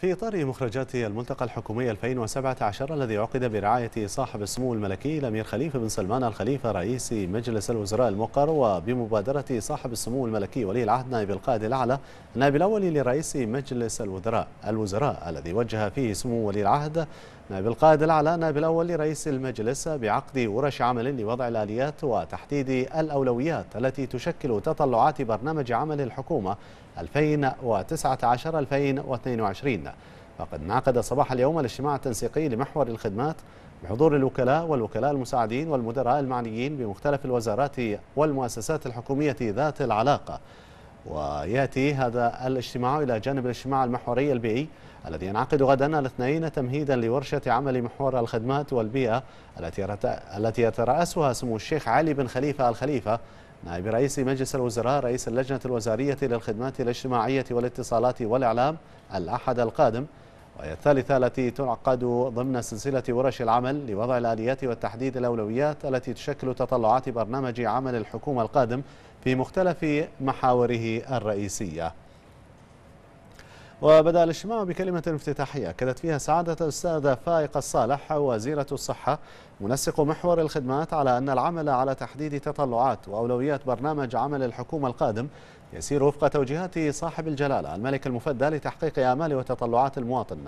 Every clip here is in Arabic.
في إطار مخرجات الملتقى الحكومي 2017 الذي عقد برعاية صاحب السمو الملكي الأمير خليفة بن سلمان الخليفة رئيس مجلس الوزراء المقر وبمبادرة صاحب السمو الملكي ولي العهد نائب القائد الأعلى النائب الأول لرئيس مجلس الوزراء الوزراء الذي وجه فيه سمو ولي العهد نائب القائد الأعلى نائب الأول لرئيس المجلس بعقد ورش عمل لوضع الآليات وتحديد الأولويات التي تشكل تطلعات برنامج عمل الحكومة 2019-2022 فقد انعقد صباح اليوم الاجتماع التنسيقي لمحور الخدمات بحضور الوكلاء والوكلاء المساعدين والمدراء المعنيين بمختلف الوزارات والمؤسسات الحكومية ذات العلاقة ويأتي هذا الاجتماع إلى جانب الاجتماع المحوري البيئي الذي ينعقد غدا الاثنين تمهيدا لورشة عمل محور الخدمات والبيئة التي التي يترأسها سمو الشيخ علي بن خليفة الخليفة نائب رئيس مجلس الوزراء رئيس اللجنة الوزارية للخدمات الاجتماعية والاتصالات والإعلام الأحد القادم وهي الثالثة التي تنعقد ضمن سلسلة ورش العمل لوضع الآليات وتحديد الأولويات التي تشكل تطلعات برنامج عمل الحكومة القادم في مختلف محاوره الرئيسية وبدأ الاجتماع بكلمة افتتاحية أكدت فيها سعادة الأستاذة فائقة الصالح وزيرة الصحة منسق محور الخدمات على أن العمل على تحديد تطلعات وأولويات برنامج عمل الحكومة القادم يسير وفق توجيهات صاحب الجلالة الملك المفدى لتحقيق آمال وتطلعات المواطن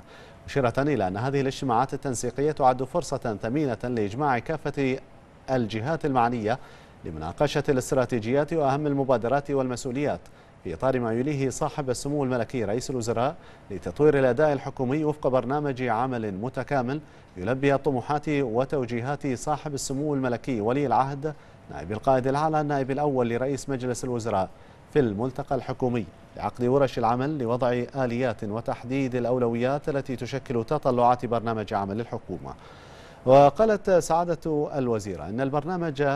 مشيرة إلى أن هذه الاجتماعات التنسيقية تعد فرصة ثمينة لإجماع كافة الجهات المعنية لمناقشة الاستراتيجيات وأهم المبادرات والمسؤوليات في إطار ما يليه صاحب السمو الملكي رئيس الوزراء لتطوير الأداء الحكومي وفق برنامج عمل متكامل يلبي طموحات وتوجيهات صاحب السمو الملكي ولي العهد نائب القائد الأعلى النائب الأول لرئيس مجلس الوزراء في الملتقى الحكومي لعقد ورش العمل لوضع آليات وتحديد الأولويات التي تشكل تطلعات برنامج عمل الحكومة وقالت سعادة الوزيرة أن البرنامج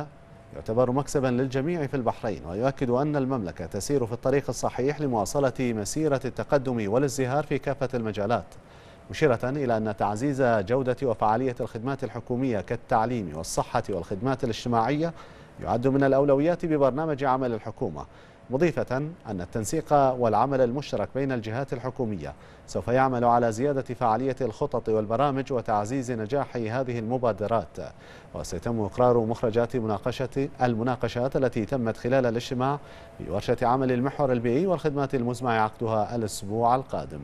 يعتبر مكسبا للجميع في البحرين ويؤكد أن المملكة تسير في الطريق الصحيح لمواصلة مسيرة التقدم والازدهار في كافة المجالات مشيرة إلى أن تعزيز جودة وفعالية الخدمات الحكومية كالتعليم والصحة والخدمات الاجتماعية يعد من الأولويات ببرنامج عمل الحكومة مضيفة أن التنسيق والعمل المشترك بين الجهات الحكومية سوف يعمل على زيادة فعالية الخطط والبرامج وتعزيز نجاح هذه المبادرات وسيتم إقرار مخرجات مناقشة المناقشات التي تمت خلال الاجتماع في ورشة عمل المحور البيئي والخدمات المزمع عقدها الأسبوع القادم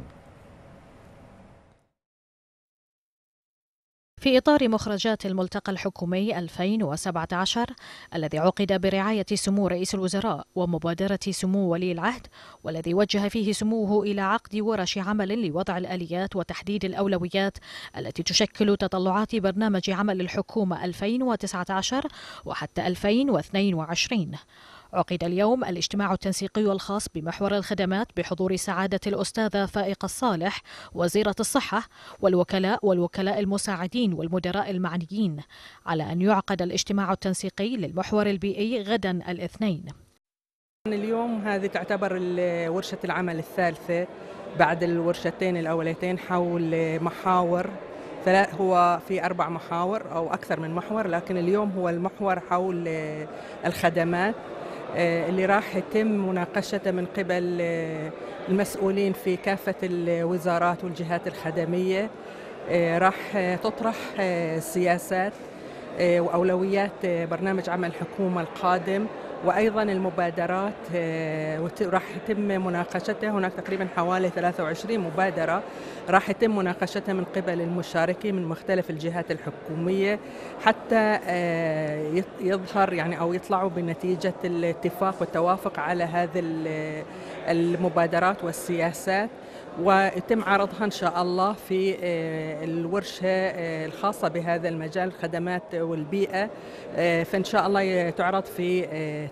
في إطار مخرجات الملتقى الحكومي 2017 الذي عقد برعاية سمو رئيس الوزراء ومبادرة سمو ولي العهد والذي وجه فيه سموه إلى عقد ورش عمل لوضع الآليات وتحديد الأولويات التي تشكل تطلعات برنامج عمل الحكومة 2019 وحتى 2022 عقد اليوم الاجتماع التنسيقي الخاص بمحور الخدمات بحضور سعادة الأستاذة فائقة الصالح وزيرة الصحة والوكلاء والوكلاء المساعدين والمدراء المعنيين على أن يعقد الاجتماع التنسيقي للمحور البيئي غدا الاثنين اليوم هذه تعتبر ورشة العمل الثالثة بعد الورشتين الأولتين حول محاور ثلاث هو في أربع محاور أو أكثر من محور لكن اليوم هو المحور حول الخدمات آه، اللي راح يتم مناقشته من قبل آه، المسؤولين في كافة الوزارات والجهات الخدمية آه، راح تطرح سياسات وأولويات برنامج عمل الحكومة القادم وايضا المبادرات آه، راح يتم مناقشتها هناك تقريبا حوالي 23 مبادره راح يتم مناقشتها من قبل المشاركين من مختلف الجهات الحكوميه حتى آه، يظهر يعني او يطلعوا بنتيجه الاتفاق والتوافق على هذه المبادرات والسياسات ويتم عرضها إن شاء الله في آه، الورشة آه، الخاصة بهذا المجال الخدمات والبيئة آه، فإن شاء الله تعرض في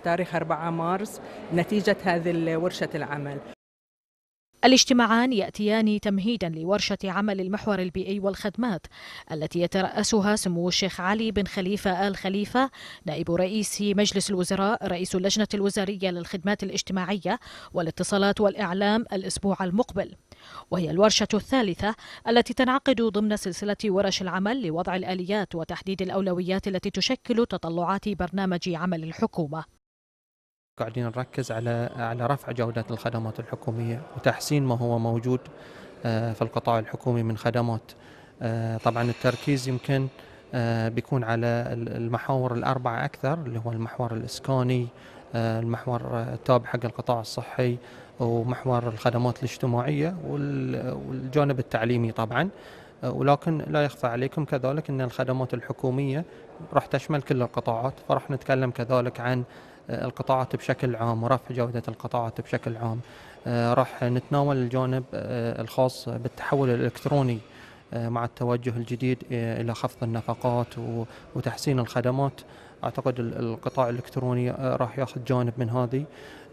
تاريخ 4 مارس نتيجة هذه ورشة العمل الاجتماعان ياتيان تمهيدا لورشه عمل المحور البيئي والخدمات التي يتراسها سمو الشيخ علي بن خليفه ال خليفه نائب رئيس مجلس الوزراء رئيس اللجنه الوزاريه للخدمات الاجتماعيه والاتصالات والاعلام الاسبوع المقبل وهي الورشة الثالثة التي تنعقد ضمن سلسلة ورش العمل لوضع الآليات وتحديد الأولويات التي تشكل تطلعات برنامج عمل الحكومة قاعدين نركز على على رفع جودة الخدمات الحكومية وتحسين ما هو موجود آه، في القطاع الحكومي من خدمات آه، طبعا التركيز يمكن آه، بيكون على المحاور الأربعة أكثر اللي هو المحور الإسكاني المحور التابع حق القطاع الصحي ومحور الخدمات الاجتماعية والجانب التعليمي طبعا ولكن لا يخفى عليكم كذلك أن الخدمات الحكومية راح تشمل كل القطاعات فراح نتكلم كذلك عن القطاعات بشكل عام ورفع جودة القطاعات بشكل عام راح نتناول الجانب الخاص بالتحول الإلكتروني مع التوجه الجديد إلى خفض النفقات وتحسين الخدمات أعتقد القطاع الإلكتروني راح ياخذ جانب من هذه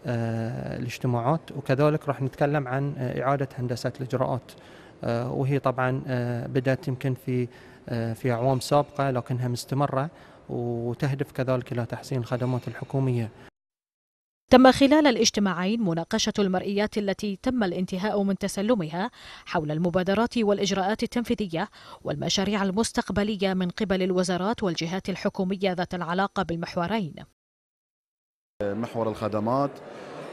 آه، الاجتماعات وكذلك راح نتكلم عن آه، إعادة هندسة الإجراءات آه، وهي طبعا بدأت يمكن في في أعوام سابقة لكنها مستمرة وتهدف كذلك إلى تحسين الخدمات الحكومية تم خلال الاجتماعين مناقشة المرئيات التي تم الانتهاء من تسلمها حول المبادرات والإجراءات التنفيذية والمشاريع المستقبلية من قبل الوزارات والجهات الحكومية ذات العلاقة بالمحورين محور الخدمات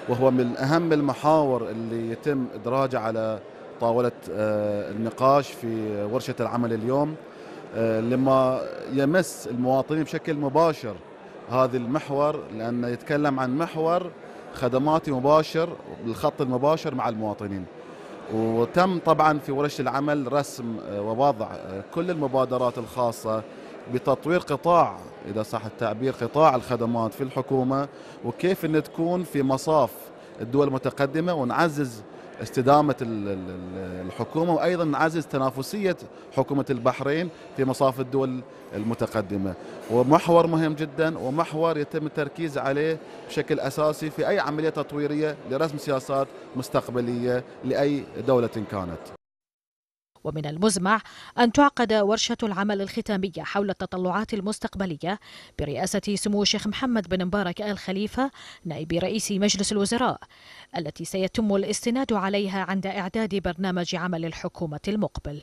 وهو من أهم المحاور اللي يتم إدراجه على طاولة آه، النقاش في ورشة العمل اليوم آه، لما يمس المواطنين بشكل مباشر هذا المحور لأنه يتكلم عن محور خدماتي مباشر بالخط المباشر مع المواطنين وتم طبعا في ورش العمل رسم آه، ووضع كل المبادرات الخاصة بتطوير قطاع اذا صح التعبير قطاع الخدمات في الحكومه وكيف ان تكون في مصاف الدول المتقدمه ونعزز استدامه الحكومه وايضا نعزز تنافسيه حكومه البحرين في مصاف الدول المتقدمه ومحور مهم جدا ومحور يتم التركيز عليه بشكل اساسي في اي عمليه تطويريه لرسم سياسات مستقبليه لاي دوله كانت ومن المزمع أن تعقد ورشة العمل الختامية حول التطلعات المستقبلية برئاسة سمو الشيخ محمد بن مبارك آل خليفة نائب رئيس مجلس الوزراء التي سيتم الاستناد عليها عند إعداد برنامج عمل الحكومة المقبل